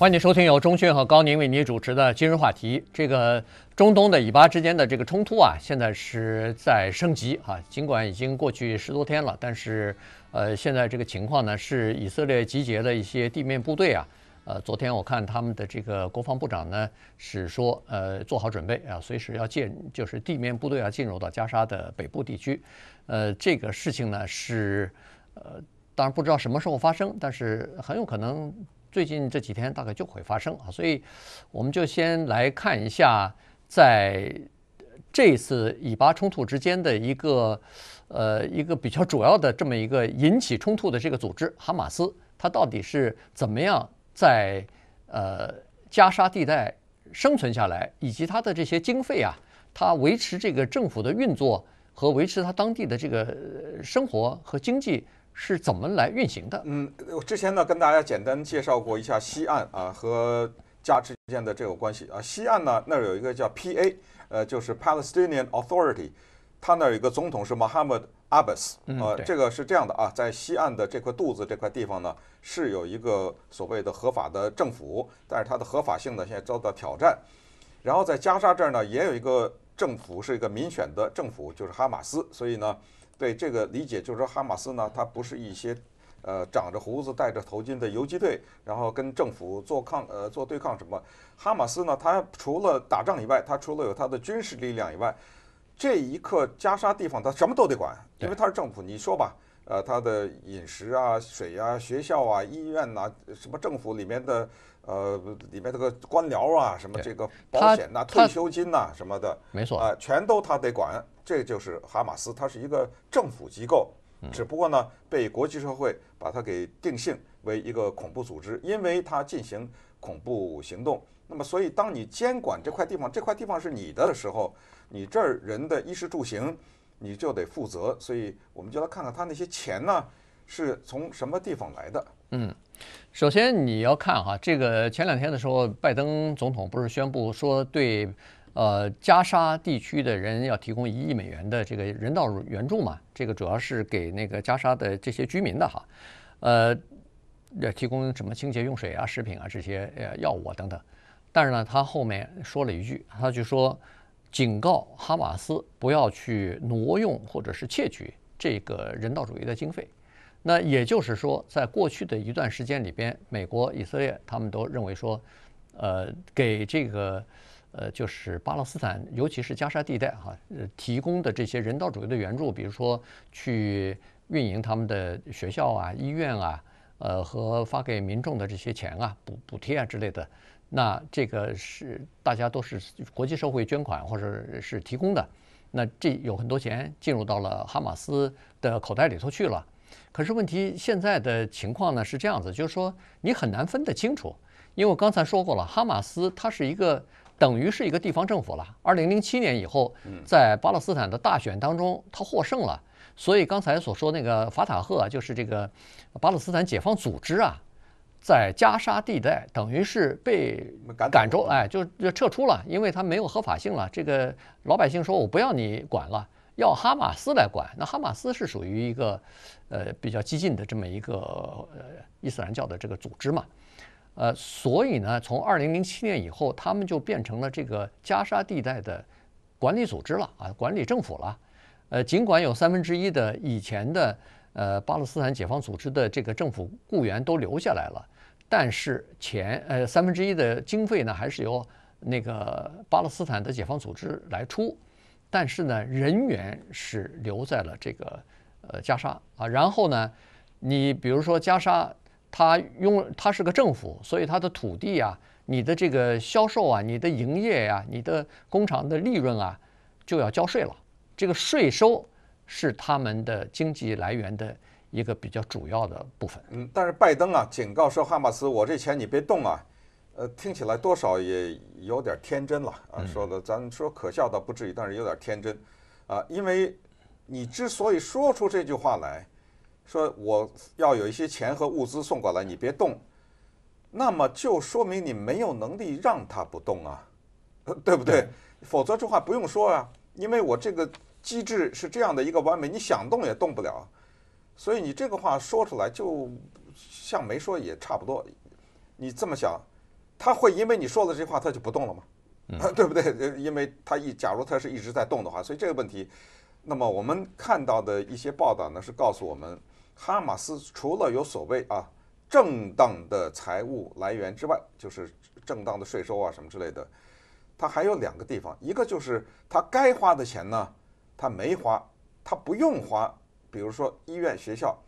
欢迎收听由中讯和高宁为您主持的今日话题。这个中东的以巴之间的这个冲突啊，现在是在升级啊。尽管已经过去十多天了，但是，呃，现在这个情况呢，是以色列集结了一些地面部队啊。呃，昨天我看他们的这个国防部长呢是说，呃，做好准备啊，随时要进，就是地面部队要进入到加沙的北部地区。呃，这个事情呢是，呃，当然不知道什么时候发生，但是很有可能。最近这几天大概就会发生啊，所以我们就先来看一下，在这次以巴冲突之间的一个，呃，一个比较主要的这么一个引起冲突的这个组织哈马斯，它到底是怎么样在呃加沙地带生存下来，以及它的这些经费啊，它维持这个政府的运作和维持它当地的这个生活和经济。是怎么来运行的？嗯，我之前呢跟大家简单介绍过一下西岸啊和加之间的这个关系啊。西岸呢那儿有一个叫 PA，呃，就是 Palestinian Authority，它那儿有一个总统是 Mohammed Abbas。呃，这个是这样的啊，在西岸的这块肚子这块地方呢是有一个所谓的合法的政府，但是它的合法性呢现在遭到挑战。然后在加沙这儿呢也有一个政府，是一个民选的政府，就是哈马斯。所以呢。对这个理解就是说，哈马斯呢，它不是一些，呃，长着胡子戴着头巾的游击队，然后跟政府做抗呃做对抗什么。哈马斯呢，他除了打仗以外，他除了有他的军事力量以外，这一刻加沙地方他什么都得管，因为他是政府。你说吧，呃，他的饮食啊、水啊、学校啊、医院呐，什么政府里面的。呃，里面这个官僚啊，什么这个保险呐、退休金呐什么的，没错啊，全都他得管。这就是哈马斯，它是一个政府机构，只不过呢，被国际社会把它给定性为一个恐怖组织，因为它进行恐怖行动。那么，所以当你监管这块地方，这块地方是你的的时候，你这儿人的衣食住行你就得负责。所以我们就来看看他那些钱呢是从什么地方来的。嗯，首先你要看哈，这个前两天的时候，拜登总统不是宣布说对，呃，加沙地区的人要提供一亿美元的这个人道援助嘛？这个主要是给那个加沙的这些居民的哈，呃，提供什么清洁用水啊、食品啊这些呃药物啊等等。但是呢，他后面说了一句，他就说警告哈马斯不要去挪用或者是窃取这个人道主义的经费。那也就是说，在过去的一段时间里边，美国、以色列他们都认为说，呃，给这个呃，就是巴勒斯坦，尤其是加沙地带哈，提供的这些人道主义的援助，比如说去运营他们的学校啊、医院啊，呃，和发给民众的这些钱啊、补补贴啊之类的，那这个是大家都是国际社会捐款或者是提供的，那这有很多钱进入到了哈马斯的口袋里头去了。可是问题现在的情况呢是这样子，就是说你很难分得清楚，因为我刚才说过了，哈马斯它是一个等于是一个地方政府了。二零零七年以后，在巴勒斯坦的大选当中，它获胜了。所以刚才所说那个法塔赫，就是这个巴勒斯坦解放组织啊，在加沙地带等于是被赶走，哎，就就撤出了，因为他没有合法性了。这个老百姓说我不要你管了。要哈马斯来管，那哈马斯是属于一个，呃，比较激进的这么一个呃伊斯兰教的这个组织嘛，呃，所以呢，从二零零七年以后，他们就变成了这个加沙地带的管理组织了啊，管理政府了，呃，尽管有三分之一的以前的呃巴勒斯坦解放组织的这个政府雇员都留下来了，但是钱，呃三分之一的经费呢，还是由那个巴勒斯坦的解放组织来出。但是呢，人员是留在了这个呃加沙啊，然后呢，你比如说加沙，它用它是个政府，所以它的土地啊、你的这个销售啊、你的营业呀、你的工厂的利润啊，就要交税了。这个税收是他们的经济来源的一个比较主要的部分。嗯，但是拜登啊，警告说哈马斯，我这钱你别动啊。呃，听起来多少也有点天真了啊！说的，咱说可笑倒不至于，但是有点天真，啊，因为，你之所以说出这句话来，说我要有一些钱和物资送过来，你别动，那么就说明你没有能力让他不动啊，对不对？否则这话不用说啊，因为我这个机制是这样的一个完美，你想动也动不了，所以你这个话说出来，就像没说也差不多，你这么想。他会因为你说了这话，他就不动了吗？对不对？因为他一假如他是一直在动的话，所以这个问题，那么我们看到的一些报道呢，是告诉我们，哈马斯除了有所谓啊正当的财务来源之外，就是正当的税收啊什么之类的，他还有两个地方，一个就是他该花的钱呢，他没花，他不用花，比如说医院、学校。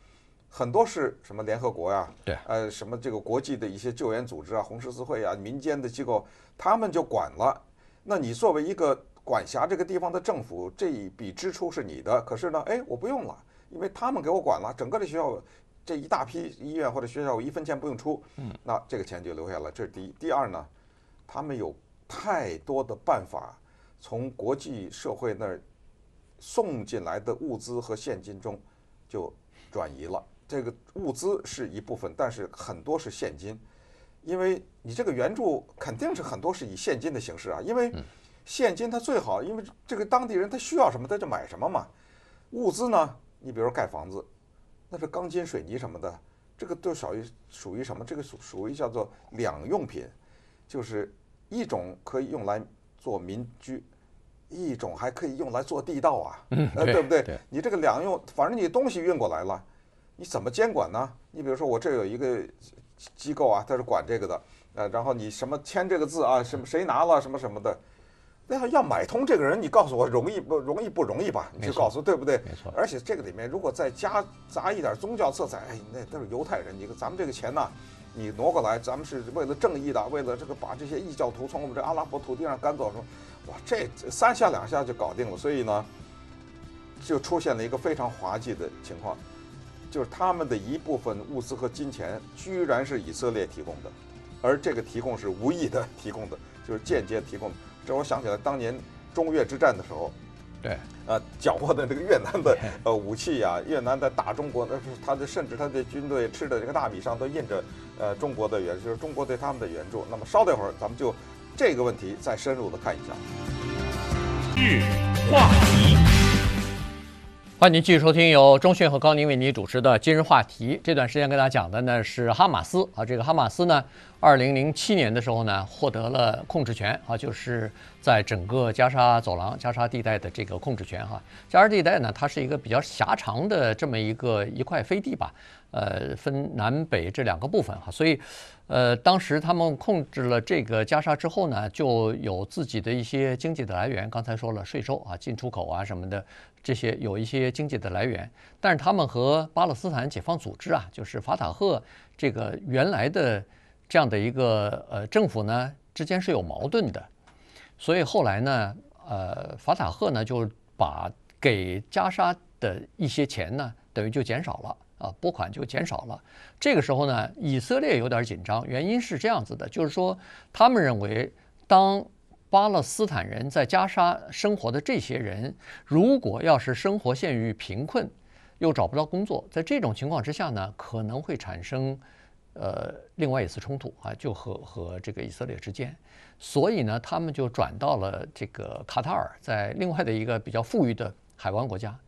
很多是什么联合国呀？对，呃，什么这个国际的一些救援组织啊，红十字会啊，民间的机构，他们就管了。那你作为一个管辖这个地方的政府，这一笔支出是你的。可是呢，哎，我不用了，因为他们给我管了，整个的学校这一大批医院或者学校，我一分钱不用出。嗯，那这个钱就留下了。这是第一。第二呢，他们有太多的办法，从国际社会那儿送进来的物资和现金中就转移了。这个物资是一部分，但是很多是现金，因为你这个援助肯定是很多是以现金的形式啊，因为现金它最好，因为这个当地人他需要什么他就买什么嘛。物资呢，你比如盖房子，那是钢筋水泥什么的，这个都属于属于什么？这个属属于叫做两用品，就是一种可以用来做民居，一种还可以用来做地道啊，呃，对不对？你这个两用，反正你东西运过来了。你怎么监管呢？你比如说，我这有一个机构啊，他是管这个的，呃，然后你什么签这个字啊，什么谁拿了什么什么的，那要买通这个人，你告诉我容易不容易？不容易吧？你就告诉对不对？没错。而且这个里面如果再夹杂一点宗教色彩，哎，那都是犹太人。你咱们这个钱呢，你挪过来，咱们是为了正义的，为了这个把这些异教徒从我们这阿拉伯土地上赶走，说，哇，这三下两下就搞定了。所以呢，就出现了一个非常滑稽的情况。就是他们的一部分物资和金钱，居然是以色列提供的，而这个提供是无意的提供的，就是间接提供的。这我想起来当年中越之战的时候，对，呃，缴获的那个越南的呃武器呀，越南在打中国，那是他的甚至他的军队吃的这个大米上都印着，呃，中国的援，就是中国对他们的援助。那么稍待会儿，咱们就这个问题再深入的看一下。日话题。欢迎继续收听由中讯和高宁为您主持的《今日话题》。这段时间跟大家讲的呢是哈马斯啊，这个哈马斯呢，二零零七年的时候呢获得了控制权啊，就是。在整个加沙走廊、加沙地带的这个控制权，哈，加沙地带呢，它是一个比较狭长的这么一个一块飞地吧，呃，分南北这两个部分，哈，所以，呃，当时他们控制了这个加沙之后呢，就有自己的一些经济的来源，刚才说了税收啊、进出口啊什么的，这些有一些经济的来源，但是他们和巴勒斯坦解放组织啊，就是法塔赫这个原来的这样的一个呃政府呢，之间是有矛盾的。所以后来呢，呃，法塔赫呢就把给加沙的一些钱呢，等于就减少了啊，拨款就减少了。这个时候呢，以色列有点紧张，原因是这样子的，就是说他们认为，当巴勒斯坦人在加沙生活的这些人，如果要是生活陷于贫困，又找不到工作，在这种情况之下呢，可能会产生。呃，另外一次冲突啊，就和和这个以色列之间，所以呢，他们就转到了这个卡塔尔，在另外的一个比较富裕的海湾国家，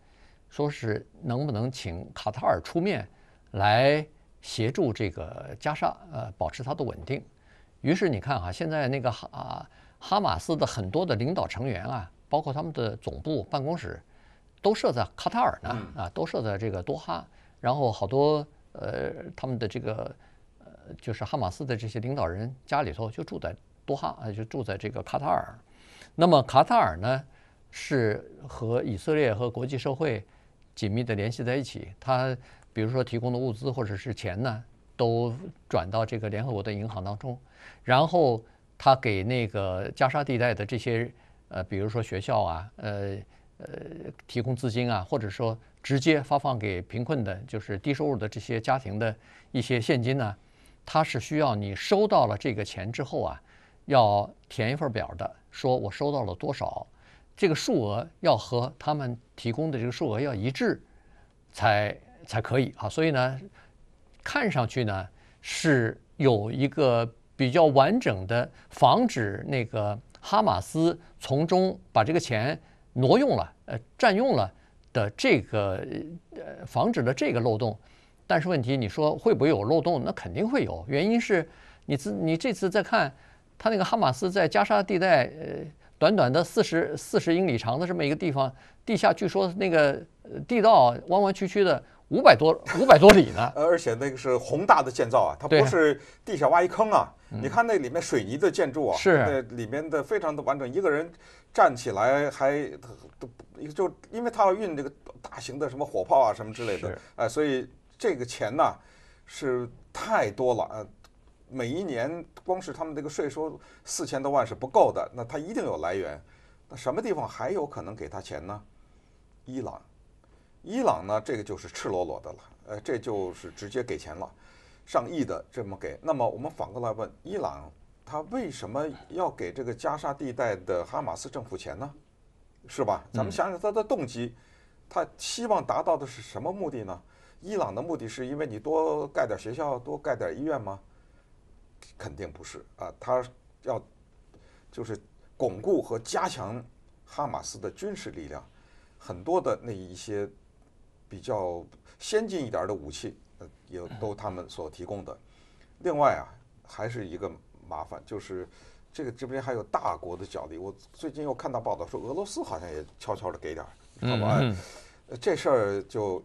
说是能不能请卡塔尔出面来协助这个加沙呃，保持它的稳定。于是你看啊，现在那个哈哈马斯的很多的领导成员啊，包括他们的总部办公室，都设在卡塔尔呢啊，都设在这个多哈，然后好多呃他们的这个。就是哈马斯的这些领导人家里头就住在多哈，呃，就住在这个卡塔尔。那么卡塔尔呢，是和以色列和国际社会紧密的联系在一起。他比如说提供的物资或者是钱呢，都转到这个联合国的银行当中。然后他给那个加沙地带的这些呃，比如说学校啊，呃呃，提供资金啊，或者说直接发放给贫困的，就是低收入的这些家庭的一些现金呢。他是需要你收到了这个钱之后啊，要填一份表的，说我收到了多少，这个数额要和他们提供的这个数额要一致，才才可以啊。所以呢，看上去呢是有一个比较完整的防止那个哈马斯从中把这个钱挪用了、呃占用了的这个呃防止了这个漏洞。但是问题，你说会不会有漏洞？那肯定会有。原因是，你自你这次再看，他那个哈马斯在加沙地带，呃，短短的四十四十英里长的这么一个地方，地下据说那个地道弯弯曲曲的五百多五百多里呢。而且那个是宏大的建造啊，它不是地下挖一坑啊。你看那里面水泥的建筑啊，是里面的非常的完整，一个人站起来还都，就因为他要运这个大型的什么火炮啊什么之类的，哎，所以。这个钱呢，是太多了，呃，每一年光是他们这个税收四千多万是不够的，那他一定有来源，那什么地方还有可能给他钱呢？伊朗，伊朗呢，这个就是赤裸裸的了，呃，这就是直接给钱了，上亿的这么给。那么我们反过来问，伊朗他为什么要给这个加沙地带的哈马斯政府钱呢？是吧？咱们想想他的动机。他希望达到的是什么目的呢？伊朗的目的是因为你多盖点学校、多盖点医院吗？肯定不是啊，他要就是巩固和加强哈马斯的军事力量，很多的那一些比较先进一点的武器，呃，也都他们所提供的。另外啊，还是一个麻烦，就是。这个这边还有大国的角力，我最近又看到报道说俄罗斯好像也悄悄的给点儿，好吧？这事儿就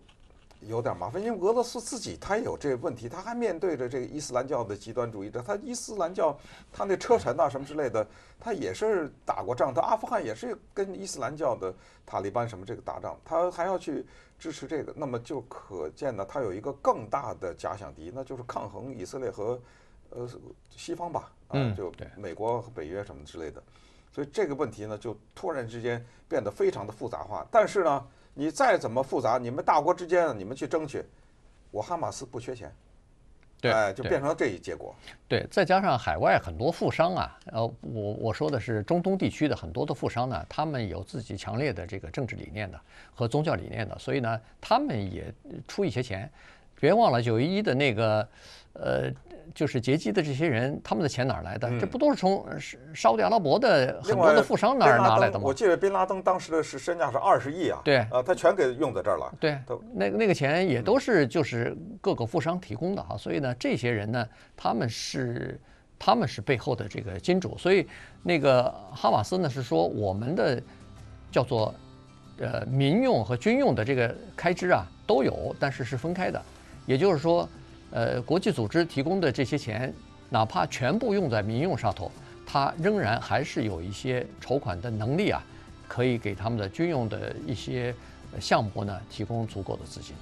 有点麻烦，因为俄罗斯自己他也有这个问题，他还面对着这个伊斯兰教的极端主义者，他伊斯兰教他那车臣啊什么之类的，他也是打过仗，他阿富汗也是跟伊斯兰教的塔利班什么这个打仗，他还要去支持这个，那么就可见呢，他有一个更大的假想敌，那就是抗衡以色列和。呃，西方吧，啊，就美国和北约什么之类的，所以这个问题呢，就突然之间变得非常的复杂化。但是呢，你再怎么复杂，你们大国之间你们去争取，我哈马斯不缺钱，对，就变成了这一结果。对，再加上海外很多富商啊，呃，我我说的是中东地区的很多的富商呢，他们有自己强烈的这个政治理念的和宗教理念的，所以呢，他们也出一些钱。别忘了九一一的那个，呃，就是劫机的这些人，他们的钱哪儿来的？这不都是从沙特阿拉伯的很多的富商那儿拿来的吗？我记得宾拉登当时的是身价是二十亿啊。对，呃，他全给用在这儿了。对，那那个钱也都是就是各个富商提供的啊，所以呢，这些人呢，他们是他们是背后的这个金主，所以那个哈马斯呢是说我们的叫做呃民用和军用的这个开支啊都有，但是是分开的。也就是说，呃，国际组织提供的这些钱，哪怕全部用在民用上头，它仍然还是有一些筹款的能力啊，可以给他们的军用的一些项目呢提供足够的资金。